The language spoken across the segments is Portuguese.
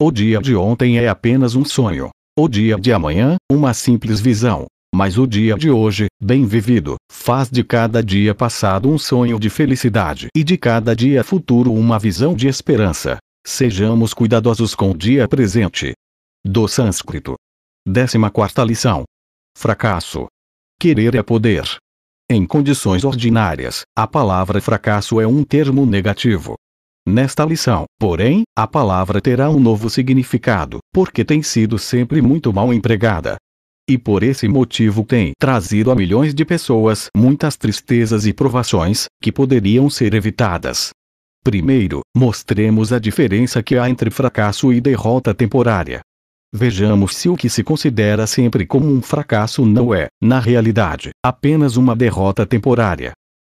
O dia de ontem é apenas um sonho. O dia de amanhã, uma simples visão. Mas o dia de hoje, bem vivido, faz de cada dia passado um sonho de felicidade e de cada dia futuro uma visão de esperança. Sejamos cuidadosos com o dia presente. Do sânscrito. 14 lição: Fracasso. Querer é poder. Em condições ordinárias, a palavra fracasso é um termo negativo, Nesta lição, porém, a palavra terá um novo significado, porque tem sido sempre muito mal empregada. E por esse motivo tem trazido a milhões de pessoas muitas tristezas e provações, que poderiam ser evitadas. Primeiro, mostremos a diferença que há entre fracasso e derrota temporária. Vejamos se o que se considera sempre como um fracasso não é, na realidade, apenas uma derrota temporária.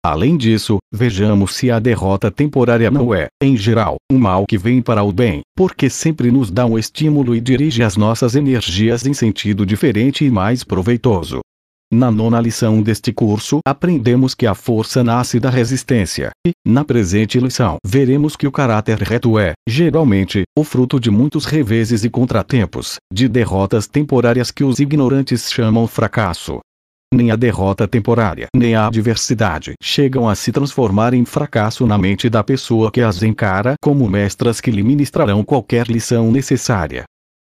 Além disso, vejamos se a derrota temporária não é, em geral, um mal que vem para o bem, porque sempre nos dá um estímulo e dirige as nossas energias em sentido diferente e mais proveitoso. Na nona lição deste curso, aprendemos que a força nasce da resistência, e, na presente lição, veremos que o caráter reto é, geralmente, o fruto de muitos reveses e contratempos, de derrotas temporárias que os ignorantes chamam fracasso, nem a derrota temporária, nem a adversidade chegam a se transformar em fracasso na mente da pessoa que as encara como mestras que lhe ministrarão qualquer lição necessária.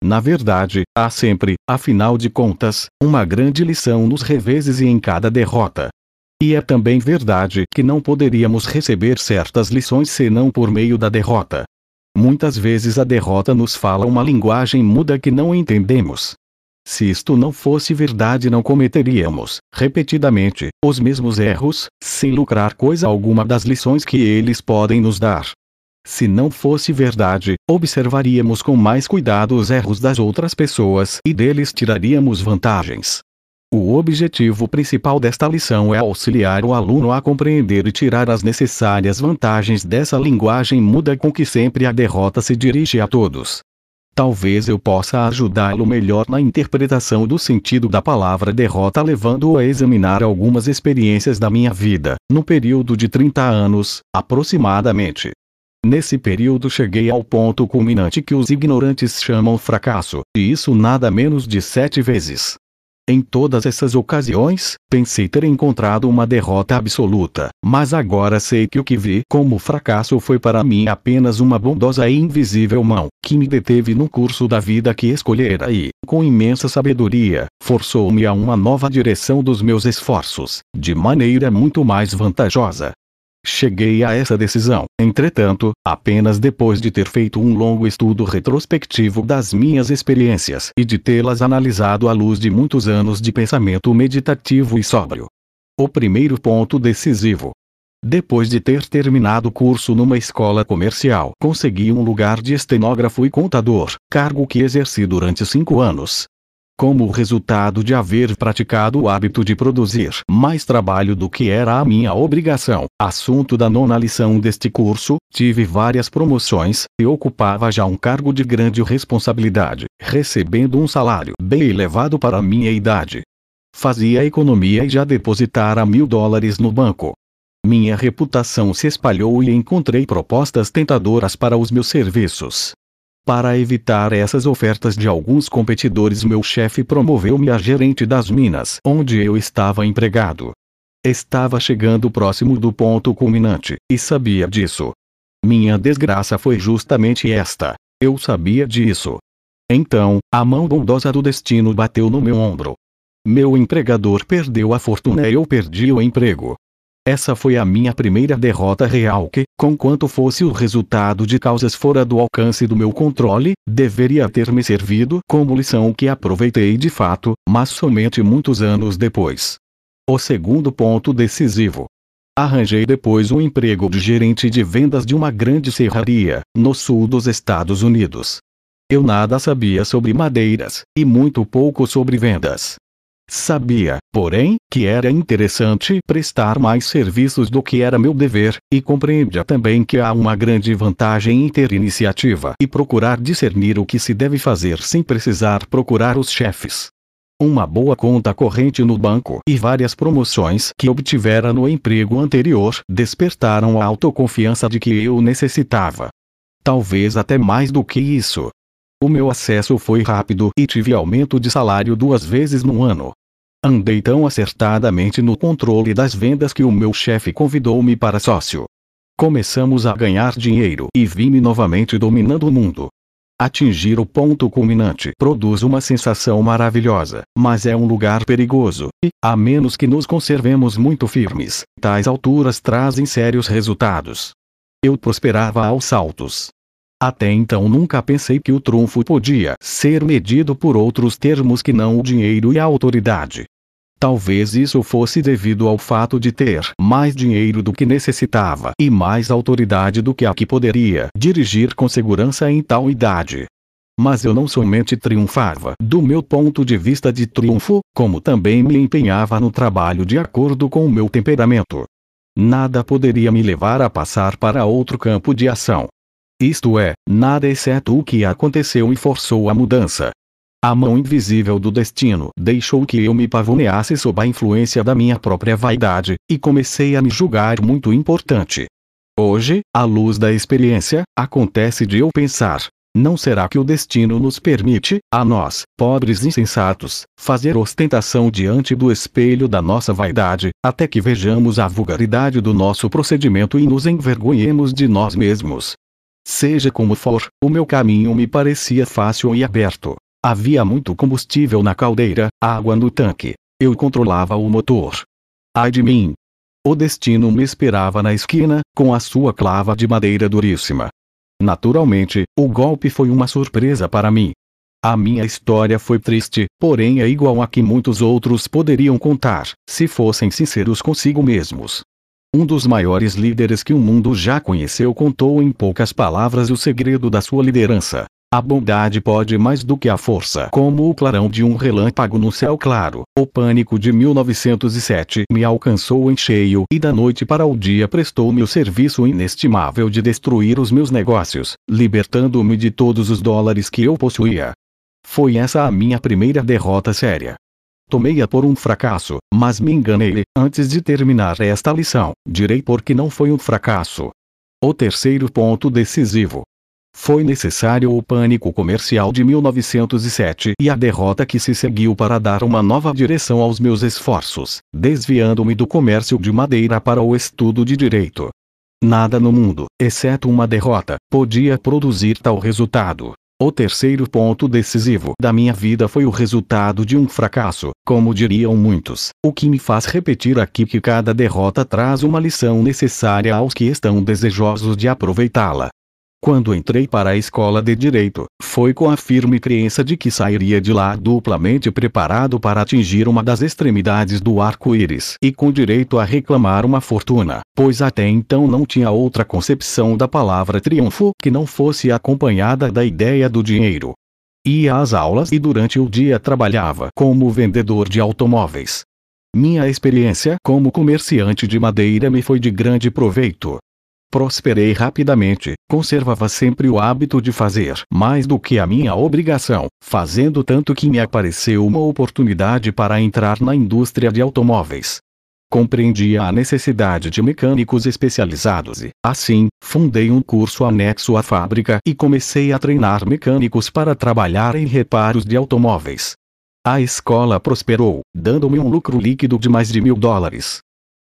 Na verdade, há sempre, afinal de contas, uma grande lição nos reveses e em cada derrota. E é também verdade que não poderíamos receber certas lições senão por meio da derrota. Muitas vezes a derrota nos fala uma linguagem muda que não entendemos. Se isto não fosse verdade, não cometeríamos, repetidamente, os mesmos erros, sem lucrar coisa alguma das lições que eles podem nos dar. Se não fosse verdade, observaríamos com mais cuidado os erros das outras pessoas e deles tiraríamos vantagens. O objetivo principal desta lição é auxiliar o aluno a compreender e tirar as necessárias vantagens dessa linguagem muda com que sempre a derrota se dirige a todos. Talvez eu possa ajudá-lo melhor na interpretação do sentido da palavra derrota, levando-o a examinar algumas experiências da minha vida, no período de 30 anos, aproximadamente. Nesse período cheguei ao ponto culminante que os ignorantes chamam fracasso, e isso nada menos de sete vezes. Em todas essas ocasiões, pensei ter encontrado uma derrota absoluta, mas agora sei que o que vi como fracasso foi para mim apenas uma bondosa e invisível mão, que me deteve no curso da vida que escolhera e, com imensa sabedoria, forçou-me a uma nova direção dos meus esforços, de maneira muito mais vantajosa. Cheguei a essa decisão, entretanto, apenas depois de ter feito um longo estudo retrospectivo das minhas experiências e de tê-las analisado à luz de muitos anos de pensamento meditativo e sóbrio. O primeiro ponto decisivo. Depois de ter terminado o curso numa escola comercial, consegui um lugar de estenógrafo e contador, cargo que exerci durante cinco anos, como resultado de haver praticado o hábito de produzir mais trabalho do que era a minha obrigação. Assunto da nona lição deste curso, tive várias promoções e ocupava já um cargo de grande responsabilidade, recebendo um salário bem elevado para a minha idade. Fazia economia e já depositara mil dólares no banco. Minha reputação se espalhou e encontrei propostas tentadoras para os meus serviços. Para evitar essas ofertas de alguns competidores, meu chefe promoveu-me a gerente das minas onde eu estava empregado. Estava chegando próximo do ponto culminante, e sabia disso. Minha desgraça foi justamente esta. Eu sabia disso. Então, a mão bondosa do destino bateu no meu ombro. Meu empregador perdeu a fortuna e eu perdi o emprego. Essa foi a minha primeira derrota real que, conquanto fosse o resultado de causas fora do alcance do meu controle, deveria ter me servido como lição que aproveitei de fato, mas somente muitos anos depois. O segundo ponto decisivo. Arranjei depois um emprego de gerente de vendas de uma grande serraria, no sul dos Estados Unidos. Eu nada sabia sobre madeiras, e muito pouco sobre vendas, Sabia, porém, que era interessante prestar mais serviços do que era meu dever, e compreendia também que há uma grande vantagem em ter iniciativa e procurar discernir o que se deve fazer sem precisar procurar os chefes uma boa conta corrente no banco e várias promoções que obtivera no emprego anterior despertaram a autoconfiança de que eu necessitava. Talvez até mais do que isso. O meu acesso foi rápido e tive aumento de salário duas vezes no ano. Andei tão acertadamente no controle das vendas que o meu chefe convidou-me para sócio. Começamos a ganhar dinheiro e vi-me novamente dominando o mundo. Atingir o ponto culminante produz uma sensação maravilhosa, mas é um lugar perigoso, e, a menos que nos conservemos muito firmes, tais alturas trazem sérios resultados. Eu prosperava aos saltos, até então nunca pensei que o trunfo podia ser medido por outros termos que não o dinheiro e a autoridade. Talvez isso fosse devido ao fato de ter mais dinheiro do que necessitava e mais autoridade do que a que poderia dirigir com segurança em tal idade. Mas eu não somente triunfava do meu ponto de vista de triunfo, como também me empenhava no trabalho de acordo com o meu temperamento. Nada poderia me levar a passar para outro campo de ação isto é, nada exceto o que aconteceu e forçou a mudança. A mão invisível do destino deixou que eu me pavoneasse sob a influência da minha própria vaidade, e comecei a me julgar muito importante. Hoje, à luz da experiência, acontece de eu pensar: não será que o destino nos permite, a nós, pobres insensatos, fazer ostentação diante do espelho da nossa vaidade, até que vejamos a vulgaridade do nosso procedimento e nos envergonhemos de nós mesmos, Seja como for, o meu caminho me parecia fácil e aberto. Havia muito combustível na caldeira, água no tanque. Eu controlava o motor. Ai de mim! O destino me esperava na esquina, com a sua clava de madeira duríssima. Naturalmente, o golpe foi uma surpresa para mim. A minha história foi triste, porém é igual a que muitos outros poderiam contar, se fossem sinceros consigo mesmos um dos maiores líderes que o mundo já conheceu contou em poucas palavras o segredo da sua liderança. A bondade pode mais do que a força, como o clarão de um relâmpago no céu claro. O pânico de 1907 me alcançou em cheio e da noite para o dia prestou-me o serviço inestimável de destruir os meus negócios, libertando-me de todos os dólares que eu possuía. Foi essa a minha primeira derrota séria. Tomei-a por um fracasso, mas me enganei. Antes de terminar esta lição, direi porque não foi um fracasso. O terceiro ponto decisivo. Foi necessário o pânico comercial de 1907 e a derrota que se seguiu para dar uma nova direção aos meus esforços, desviando-me do comércio de madeira para o estudo de direito. Nada no mundo, exceto uma derrota, podia produzir tal resultado. O terceiro ponto decisivo da minha vida foi o resultado de um fracasso, como diriam muitos, o que me faz repetir aqui que cada derrota traz uma lição necessária aos que estão desejosos de aproveitá-la. Quando entrei para a escola de direito, foi com a firme crença de que sairia de lá duplamente preparado para atingir uma das extremidades do arco-íris e com direito a reclamar uma fortuna, pois até então não tinha outra concepção da palavra triunfo que não fosse acompanhada da ideia do dinheiro. Ia às aulas e durante o dia trabalhava como vendedor de automóveis. Minha experiência como comerciante de madeira me foi de grande proveito, prosperei rapidamente. Conservava sempre o hábito de fazer mais do que a minha obrigação, fazendo tanto que me apareceu uma oportunidade para entrar na indústria de automóveis. Compreendia a necessidade de mecânicos especializados e, assim, fundei um curso anexo à fábrica e comecei a treinar mecânicos para trabalhar em reparos de automóveis. A escola prosperou, dando-me um lucro líquido de mais de mil dólares.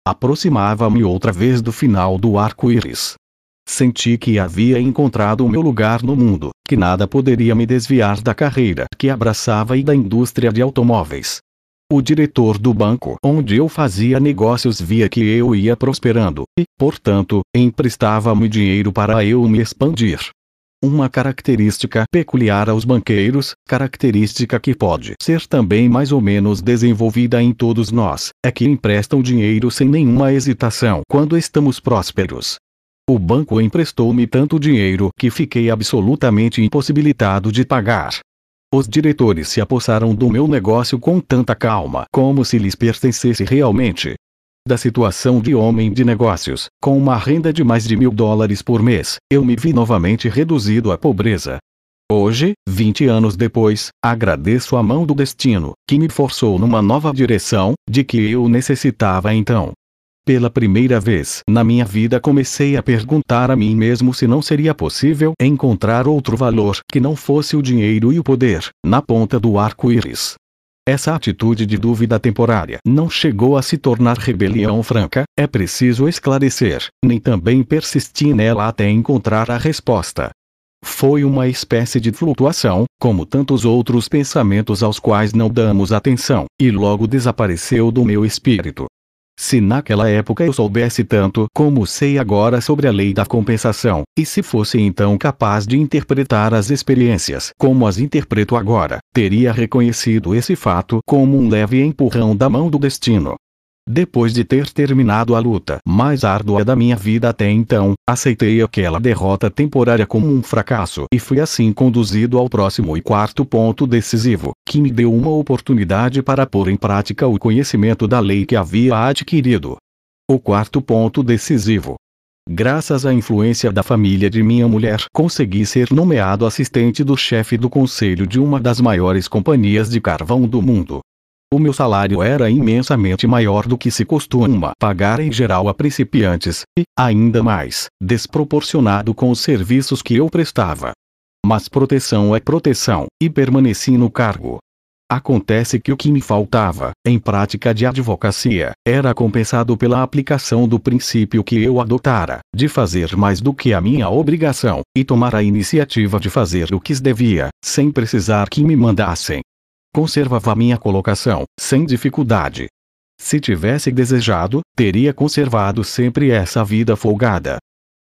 Aproximava-me outra vez do final do arco-íris. Senti que havia encontrado o meu lugar no mundo, que nada poderia me desviar da carreira que abraçava e da indústria de automóveis. O diretor do banco onde eu fazia negócios via que eu ia prosperando e, portanto, emprestava-me dinheiro para eu me expandir uma característica peculiar aos banqueiros, característica que pode ser também mais ou menos desenvolvida em todos nós, é que emprestam dinheiro sem nenhuma hesitação quando estamos prósperos. O banco emprestou-me tanto dinheiro que fiquei absolutamente impossibilitado de pagar. Os diretores se apossaram do meu negócio com tanta calma como se lhes pertencesse realmente, da situação de homem de negócios, com uma renda de mais de mil dólares por mês, eu me vi novamente reduzido à pobreza. Hoje, 20 anos depois, agradeço a mão do destino, que me forçou numa nova direção, de que eu necessitava então. Pela primeira vez na minha vida comecei a perguntar a mim mesmo se não seria possível encontrar outro valor que não fosse o dinheiro e o poder, na ponta do arco-íris. Essa atitude de dúvida temporária não chegou a se tornar rebelião franca, é preciso esclarecer, nem também persistir nela até encontrar a resposta. Foi uma espécie de flutuação, como tantos outros pensamentos aos quais não damos atenção, e logo desapareceu do meu espírito. Se naquela época eu soubesse tanto como sei agora sobre a lei da compensação, e se fosse então capaz de interpretar as experiências como as interpreto agora, teria reconhecido esse fato como um leve empurrão da mão do destino, depois de ter terminado a luta mais árdua da minha vida até então, aceitei aquela derrota temporária como um fracasso e fui assim conduzido ao próximo e quarto ponto decisivo, que me deu uma oportunidade para pôr em prática o conhecimento da lei que havia adquirido. O quarto ponto decisivo. Graças à influência da família de minha mulher, consegui ser nomeado assistente do chefe do conselho de uma das maiores companhias de carvão do mundo, o meu salário era imensamente maior do que se costuma pagar em geral a principiantes, e, ainda mais, desproporcionado com os serviços que eu prestava. Mas proteção é proteção, e permaneci no cargo. Acontece que o que me faltava, em prática de advocacia, era compensado pela aplicação do princípio que eu adotara, de fazer mais do que a minha obrigação, e tomar a iniciativa de fazer o que devia, sem precisar que me mandassem. Conservava minha colocação, sem dificuldade. Se tivesse desejado, teria conservado sempre essa vida folgada.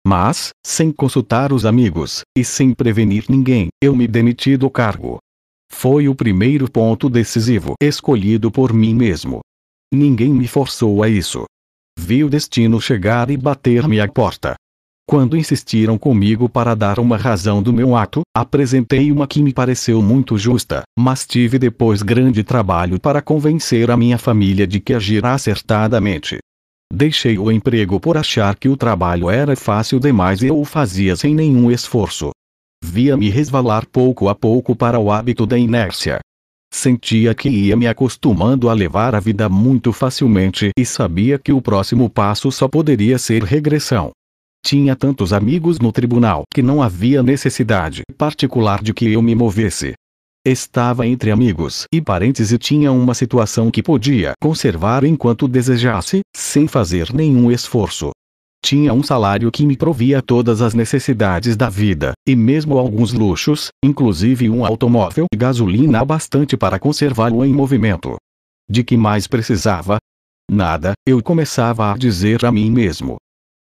Mas, sem consultar os amigos, e sem prevenir ninguém, eu me demiti do cargo. Foi o primeiro ponto decisivo escolhido por mim mesmo. Ninguém me forçou a isso. Vi o destino chegar e bater-me à porta. Quando insistiram comigo para dar uma razão do meu ato, apresentei uma que me pareceu muito justa, mas tive depois grande trabalho para convencer a minha família de que agir acertadamente. Deixei o emprego por achar que o trabalho era fácil demais e eu o fazia sem nenhum esforço. Via-me resvalar pouco a pouco para o hábito da inércia. Sentia que ia me acostumando a levar a vida muito facilmente e sabia que o próximo passo só poderia ser regressão. Tinha tantos amigos no tribunal que não havia necessidade particular de que eu me movesse. Estava entre amigos e parentes e tinha uma situação que podia conservar enquanto desejasse, sem fazer nenhum esforço. Tinha um salário que me provia todas as necessidades da vida, e mesmo alguns luxos, inclusive um automóvel e gasolina bastante para conservá-lo em movimento. De que mais precisava? Nada, eu começava a dizer a mim mesmo.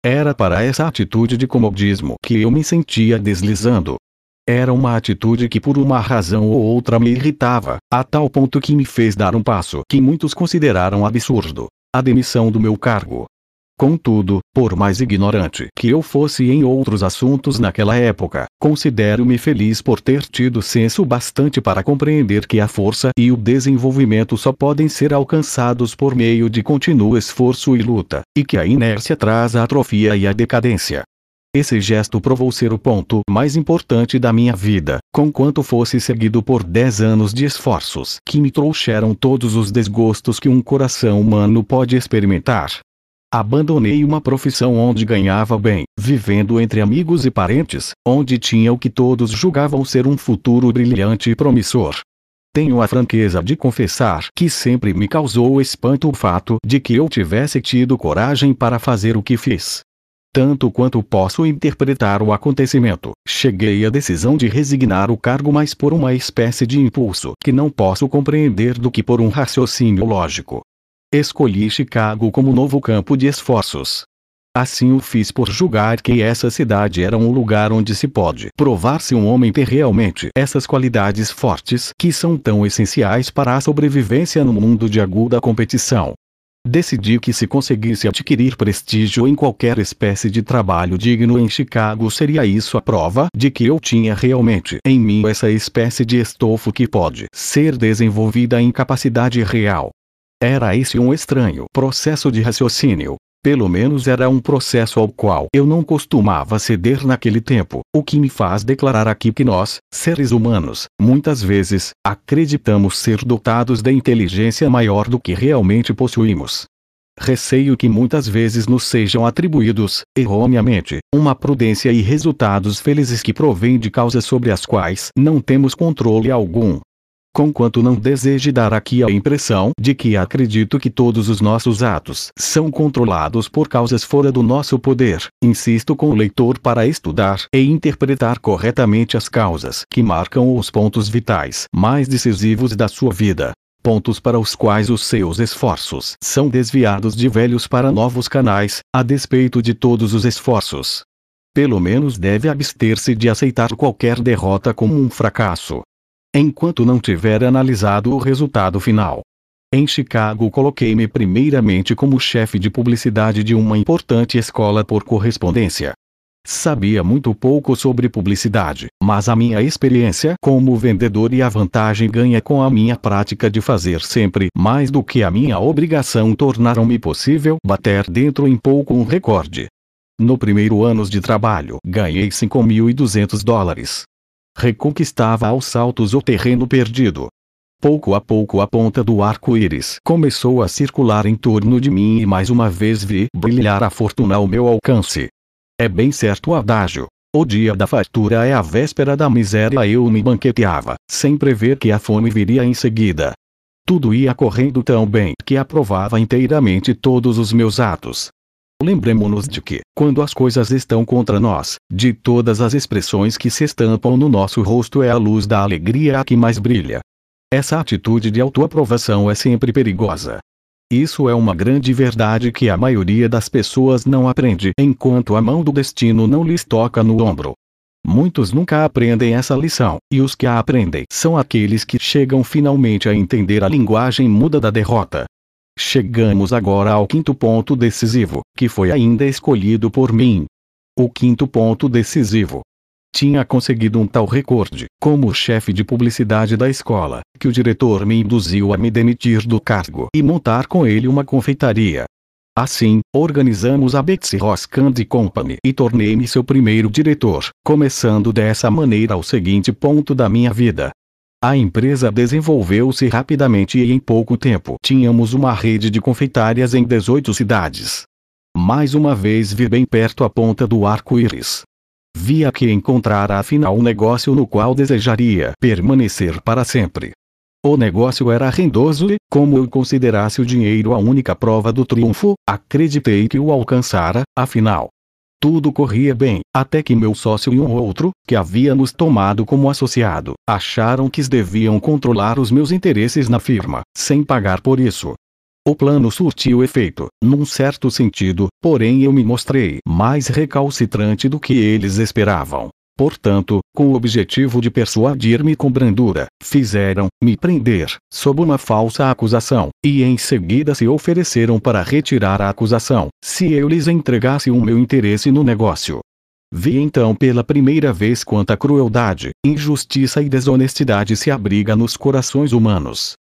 Era para essa atitude de comodismo que eu me sentia deslizando. Era uma atitude que por uma razão ou outra me irritava, a tal ponto que me fez dar um passo que muitos consideraram absurdo: a demissão do meu cargo. Contudo, por mais ignorante que eu fosse em outros assuntos naquela época, considero-me feliz por ter tido senso bastante para compreender que a força e o desenvolvimento só podem ser alcançados por meio de contínuo esforço e luta, e que a inércia traz a atrofia e a decadência. Esse gesto provou ser o ponto mais importante da minha vida, conquanto fosse seguido por dez anos de esforços que me trouxeram todos os desgostos que um coração humano pode experimentar. Abandonei uma profissão onde ganhava bem, vivendo entre amigos e parentes, onde tinha o que todos julgavam ser um futuro brilhante e promissor. Tenho a franqueza de confessar que sempre me causou espanto o fato de que eu tivesse tido coragem para fazer o que fiz. Tanto quanto posso interpretar o acontecimento, cheguei à decisão de resignar o cargo mais por uma espécie de impulso que não posso compreender do que por um raciocínio lógico. Escolhi Chicago como novo campo de esforços. Assim o fiz por julgar que essa cidade era um lugar onde se pode provar se um homem tem realmente essas qualidades fortes que são tão essenciais para a sobrevivência no mundo de aguda competição. Decidi que se conseguisse adquirir prestígio em qualquer espécie de trabalho digno em Chicago seria isso a prova de que eu tinha realmente em mim essa espécie de estofo que pode ser desenvolvida em capacidade real. Era esse um estranho processo de raciocínio. Pelo menos era um processo ao qual eu não costumava ceder naquele tempo, o que me faz declarar aqui que nós, seres humanos, muitas vezes, acreditamos ser dotados de inteligência maior do que realmente possuímos. Receio que muitas vezes nos sejam atribuídos, erroneamente, uma prudência e resultados felizes que provêm de causas sobre as quais não temos controle algum. Conquanto não deseje dar aqui a impressão de que acredito que todos os nossos atos são controlados por causas fora do nosso poder, insisto com o leitor para estudar e interpretar corretamente as causas que marcam os pontos vitais mais decisivos da sua vida pontos para os quais os seus esforços são desviados de velhos para novos canais, a despeito de todos os esforços. Pelo menos deve abster-se de aceitar qualquer derrota como um fracasso, enquanto não tiver analisado o resultado final. Em Chicago, coloquei-me primeiramente como chefe de publicidade de uma importante escola por correspondência. Sabia muito pouco sobre publicidade, mas a minha experiência como vendedor e a vantagem ganha com a minha prática de fazer sempre mais do que a minha obrigação tornaram-me possível bater dentro em pouco um recorde. No primeiro ano de trabalho, ganhei 5.200 dólares, reconquistava aos saltos o terreno perdido. Pouco a pouco a ponta do arco-íris começou a circular em torno de mim e mais uma vez vi brilhar a fortuna ao meu alcance. É bem certo o adágio. O dia da fartura é a véspera da miséria. Eu me banqueteava, sem prever que a fome viria em seguida. Tudo ia correndo tão bem que aprovava inteiramente todos os meus atos. Lembremos-nos de que, quando as coisas estão contra nós, de todas as expressões que se estampam no nosso rosto é a luz da alegria a que mais brilha. Essa atitude de autoaprovação é sempre perigosa. Isso é uma grande verdade que a maioria das pessoas não aprende enquanto a mão do destino não lhes toca no ombro. Muitos nunca aprendem essa lição, e os que a aprendem são aqueles que chegam finalmente a entender a linguagem muda da derrota, Chegamos agora ao quinto ponto decisivo, que foi ainda escolhido por mim. O quinto ponto decisivo. Tinha conseguido um tal recorde, como chefe de publicidade da escola, que o diretor me induziu a me demitir do cargo e montar com ele uma confeitaria. Assim, organizamos a Betsy Ross Candy Company e tornei-me seu primeiro diretor, começando dessa maneira o seguinte ponto da minha vida. A empresa desenvolveu-se rapidamente e em pouco tempo tínhamos uma rede de confeitarias em 18 cidades. Mais uma vez vi bem perto a ponta do arco-íris. Via que encontrara afinal um negócio no qual desejaria permanecer para sempre. O negócio era rendoso e, como eu considerasse o dinheiro a única prova do triunfo, acreditei que o alcançara, afinal. Tudo corria bem, até que meu sócio e um outro, que havíamos tomado como associado, acharam que deviam controlar os meus interesses na firma, sem pagar por isso. O plano surtiu efeito, num certo sentido, porém eu me mostrei mais recalcitrante do que eles esperavam. Portanto, com o objetivo de persuadir-me com brandura, fizeram-me prender, sob uma falsa acusação, e em seguida se ofereceram para retirar a acusação, se eu lhes entregasse o meu interesse no negócio. Vi então pela primeira vez quanta crueldade, injustiça e desonestidade se abriga nos corações humanos,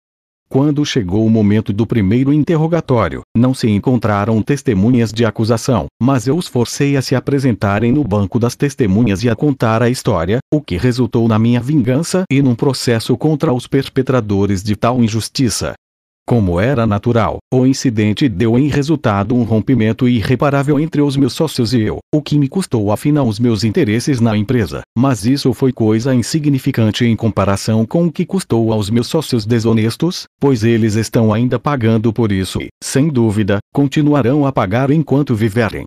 quando chegou o momento do primeiro interrogatório, não se encontraram testemunhas de acusação, mas eu os forcei a se apresentarem no banco das testemunhas e a contar a história, o que resultou na minha vingança e num processo contra os perpetradores de tal injustiça. Como era natural, o incidente deu em resultado um rompimento irreparável entre os meus sócios e eu, o que me custou afinal os meus interesses na empresa, mas isso foi coisa insignificante em comparação com o que custou aos meus sócios desonestos, pois eles estão ainda pagando por isso e, sem dúvida, continuarão a pagar enquanto viverem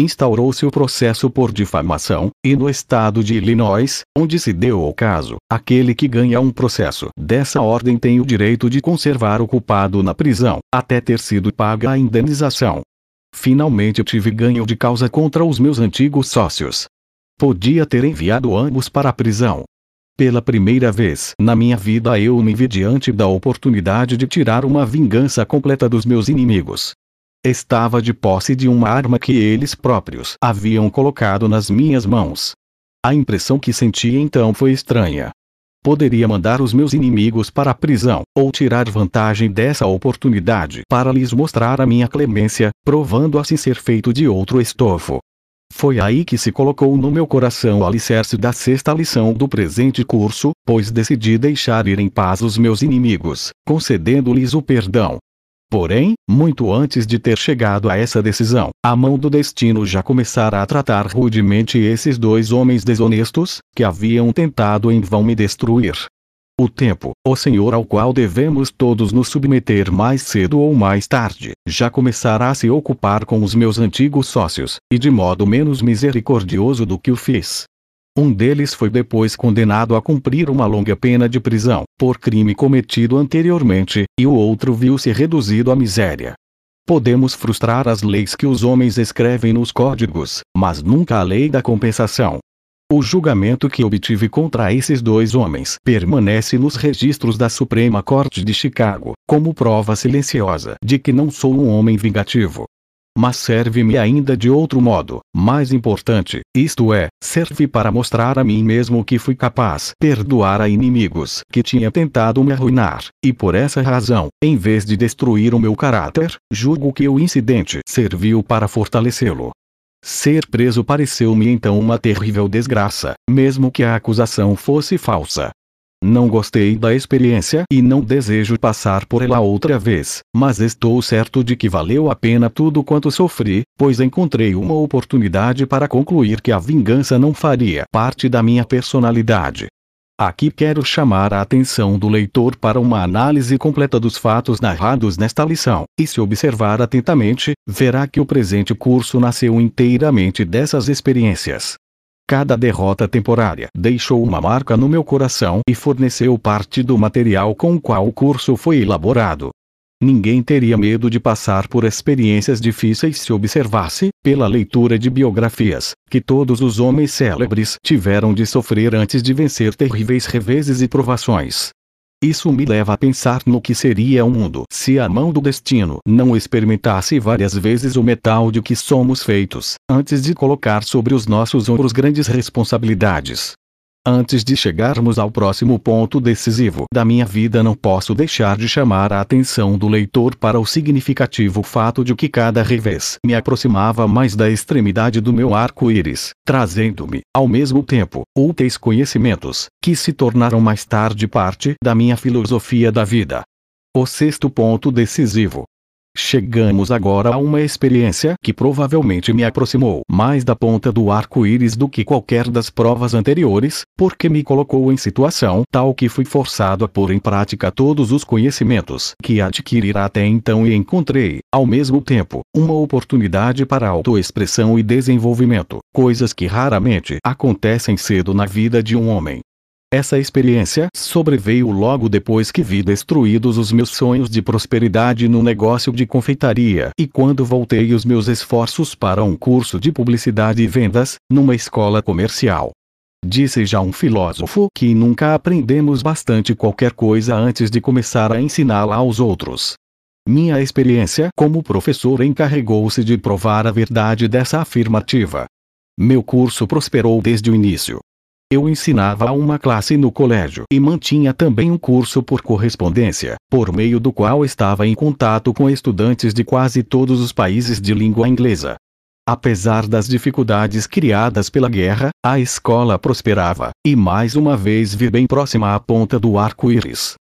instaurou seu processo por difamação, e no estado de Illinois, onde se deu o caso, aquele que ganha um processo dessa ordem tem o direito de conservar o culpado na prisão, até ter sido paga a indenização. Finalmente tive ganho de causa contra os meus antigos sócios. Podia ter enviado ambos para a prisão, pela primeira vez na minha vida eu me vi diante da oportunidade de tirar uma vingança completa dos meus inimigos, Estava de posse de uma arma que eles próprios haviam colocado nas minhas mãos. A impressão que senti então foi estranha. Poderia mandar os meus inimigos para a prisão, ou tirar vantagem dessa oportunidade para lhes mostrar a minha clemência, provando assim ser feito de outro estofo. Foi aí que se colocou no meu coração o alicerce da sexta lição do presente curso, pois decidi deixar ir em paz os meus inimigos, concedendo-lhes o perdão, Porém, muito antes de ter chegado a essa decisão, a mão do destino já começara a tratar rudemente esses dois homens desonestos, que haviam tentado em vão me destruir. O tempo, o Senhor ao qual devemos todos nos submeter mais cedo ou mais tarde, já começará a se ocupar com os meus antigos sócios, e de modo menos misericordioso do que o fiz, um deles foi depois condenado a cumprir uma longa pena de prisão, por crime cometido anteriormente, e o outro viu-se reduzido à miséria. Podemos frustrar as leis que os homens escrevem nos códigos, mas nunca a lei da compensação. O julgamento que obtive contra esses dois homens permanece nos registros da Suprema Corte de Chicago, como prova silenciosa de que não sou um homem vingativo, mas serve-me ainda de outro modo, mais importante, isto é, serve para mostrar a mim mesmo que fui capaz perdoar a inimigos que tinha tentado me arruinar, e por essa razão, em vez de destruir o meu caráter, julgo que o incidente serviu para fortalecê-lo. Ser preso pareceu-me então uma terrível desgraça, mesmo que a acusação fosse falsa. Não gostei da experiência e não desejo passar por ela outra vez, mas estou certo de que valeu a pena tudo quanto sofri, pois encontrei uma oportunidade para concluir que a vingança não faria parte da minha personalidade. Aqui quero chamar a atenção do leitor para uma análise completa dos fatos narrados nesta lição, e se observar atentamente, verá que o presente curso nasceu inteiramente dessas experiências. Cada derrota temporária deixou uma marca no meu coração e forneceu parte do material com o qual o curso foi elaborado. Ninguém teria medo de passar por experiências difíceis se observasse, pela leitura de biografias, que todos os homens célebres tiveram de sofrer antes de vencer terríveis reveses e provações. Isso me leva a pensar no que seria o mundo se a mão do destino não experimentasse várias vezes o metal de que somos feitos, antes de colocar sobre os nossos ombros grandes responsabilidades. Antes de chegarmos ao próximo ponto decisivo da minha vida, não posso deixar de chamar a atenção do leitor para o significativo fato de que cada revés me aproximava mais da extremidade do meu arco-íris, trazendo-me, ao mesmo tempo, úteis conhecimentos, que se tornaram mais tarde parte da minha filosofia da vida. O sexto ponto decisivo Chegamos agora a uma experiência que provavelmente me aproximou mais da ponta do arco-íris do que qualquer das provas anteriores, porque me colocou em situação tal que fui forçado a pôr em prática todos os conhecimentos que adquirira até então e encontrei, ao mesmo tempo, uma oportunidade para autoexpressão e desenvolvimento, coisas que raramente acontecem cedo na vida de um homem. Essa experiência sobreveio logo depois que vi destruídos os meus sonhos de prosperidade no negócio de confeitaria e quando voltei os meus esforços para um curso de publicidade e vendas, numa escola comercial. Disse já um filósofo que nunca aprendemos bastante qualquer coisa antes de começar a ensiná-la aos outros. Minha experiência como professor encarregou-se de provar a verdade dessa afirmativa. Meu curso prosperou desde o início. Eu ensinava uma classe no colégio e mantinha também um curso por correspondência, por meio do qual estava em contato com estudantes de quase todos os países de língua inglesa. Apesar das dificuldades criadas pela guerra, a escola prosperava, e mais uma vez vi bem próxima à ponta do arco-íris.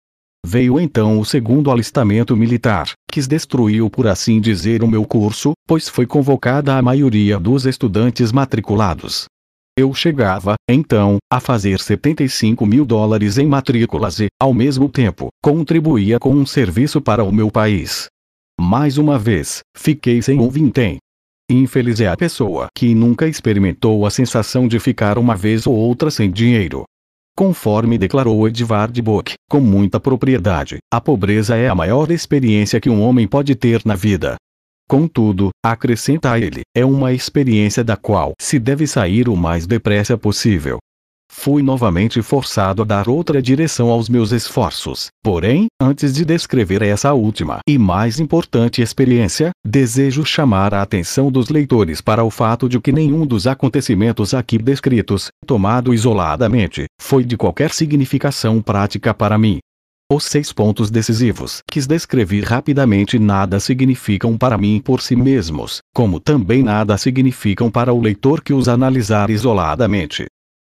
Veio então o segundo alistamento militar, que destruiu por assim dizer o meu curso, pois foi convocada a maioria dos estudantes matriculados. Eu chegava, então, a fazer 75 mil dólares em matrículas e, ao mesmo tempo, contribuía com um serviço para o meu país. Mais uma vez, fiquei sem um vintém. Infeliz é a pessoa que nunca experimentou a sensação de ficar uma vez ou outra sem dinheiro. Conforme declarou Edvard Bock, com muita propriedade, a pobreza é a maior experiência que um homem pode ter na vida. Contudo, acrescenta a ele, é uma experiência da qual se deve sair o mais depressa possível. Fui novamente forçado a dar outra direção aos meus esforços, porém, antes de descrever essa última e mais importante experiência, desejo chamar a atenção dos leitores para o fato de que nenhum dos acontecimentos aqui descritos, tomado isoladamente, foi de qualquer significação prática para mim. Os seis pontos decisivos que descrevi rapidamente nada significam para mim por si mesmos, como também nada significam para o leitor que os analisar isoladamente.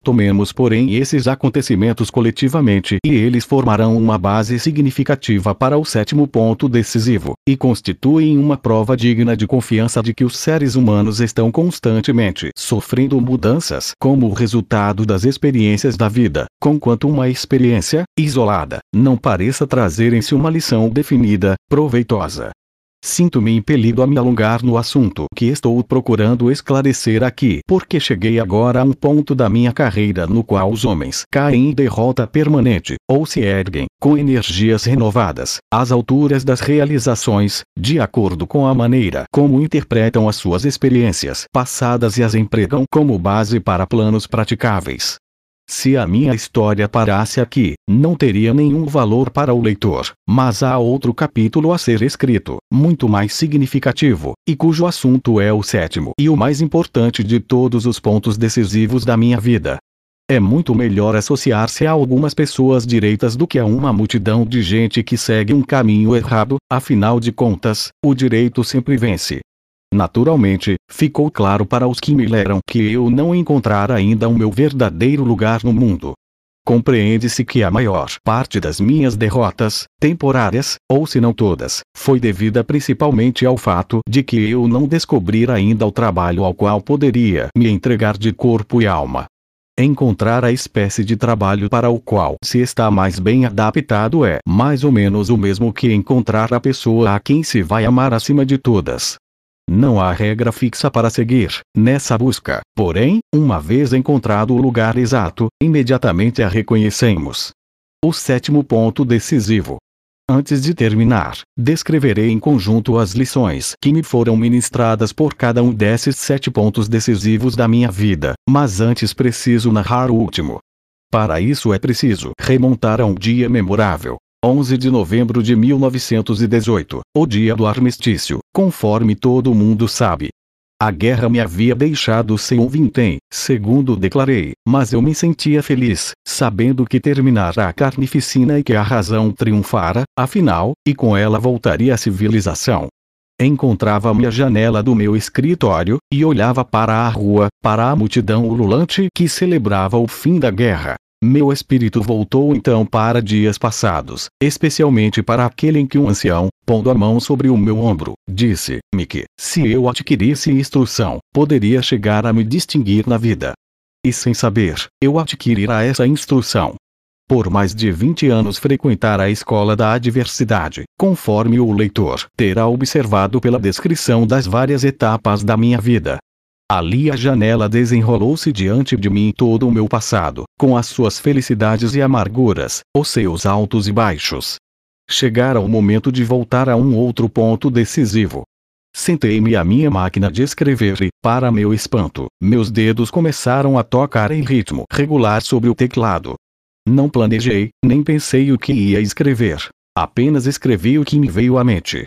Tomemos, porém, esses acontecimentos coletivamente e eles formarão uma base significativa para o sétimo ponto decisivo, e constituem uma prova digna de confiança de que os seres humanos estão constantemente sofrendo mudanças como resultado das experiências da vida, conquanto uma experiência, isolada, não pareça trazer em si uma lição definida, proveitosa, Sinto-me impelido a me alongar no assunto que estou procurando esclarecer aqui, porque cheguei agora a um ponto da minha carreira no qual os homens caem em derrota permanente, ou se erguem, com energias renovadas, às alturas das realizações, de acordo com a maneira como interpretam as suas experiências passadas e as empregam como base para planos praticáveis. Se a minha história parasse aqui, não teria nenhum valor para o leitor, mas há outro capítulo a ser escrito, muito mais significativo, e cujo assunto é o sétimo e o mais importante de todos os pontos decisivos da minha vida. É muito melhor associar-se a algumas pessoas direitas do que a uma multidão de gente que segue um caminho errado, afinal de contas, o direito sempre vence. Naturalmente, ficou claro para os que me leram que eu não encontrara ainda o meu verdadeiro lugar no mundo. Compreende-se que a maior parte das minhas derrotas, temporárias, ou se não todas, foi devida principalmente ao fato de que eu não descobrir ainda o trabalho ao qual poderia me entregar de corpo e alma. Encontrar a espécie de trabalho para o qual se está mais bem adaptado é mais ou menos o mesmo que encontrar a pessoa a quem se vai amar acima de todas. Não há regra fixa para seguir nessa busca, porém, uma vez encontrado o lugar exato, imediatamente a reconhecemos. O sétimo ponto decisivo. Antes de terminar, descreverei em conjunto as lições que me foram ministradas por cada um desses sete pontos decisivos da minha vida, mas antes preciso narrar o último. Para isso é preciso remontar a um dia memorável, 11 de novembro de 1918, o dia do armistício, conforme todo mundo sabe. A guerra me havia deixado sem um vintém, segundo declarei, mas eu me sentia feliz, sabendo que terminara a carnificina e que a razão triunfara, afinal, e com ela voltaria a civilização. Encontrava-me à janela do meu escritório, e olhava para a rua, para a multidão ululante que celebrava o fim da guerra. Meu espírito voltou então para dias passados, especialmente para aquele em que um ancião, pondo a mão sobre o meu ombro, disse-me que, se eu adquirisse instrução, poderia chegar a me distinguir na vida. E sem saber, eu adquirirá essa instrução. Por mais de 20 anos frequentar a escola da adversidade, conforme o leitor terá observado pela descrição das várias etapas da minha vida, Ali a janela desenrolou-se diante de mim todo o meu passado, com as suas felicidades e amarguras, os seus altos e baixos. Chegara o momento de voltar a um outro ponto decisivo. Sentei-me à minha máquina de escrever e, para meu espanto, meus dedos começaram a tocar em ritmo regular sobre o teclado. Não planejei, nem pensei o que ia escrever. Apenas escrevi o que me veio à mente,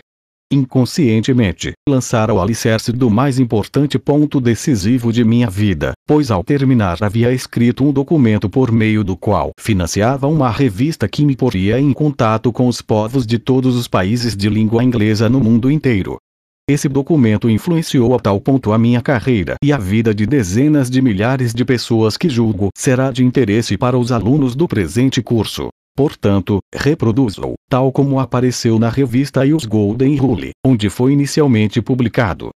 inconscientemente, lançara o alicerce do mais importante ponto decisivo de minha vida, pois ao terminar havia escrito um documento por meio do qual financiava uma revista que me poria em contato com os povos de todos os países de língua inglesa no mundo inteiro. Esse documento influenciou a tal ponto a minha carreira e a vida de dezenas de milhares de pessoas que julgo será de interesse para os alunos do presente curso. Portanto, reproduzo, tal como apareceu na revista US Golden Rule, onde foi inicialmente publicado.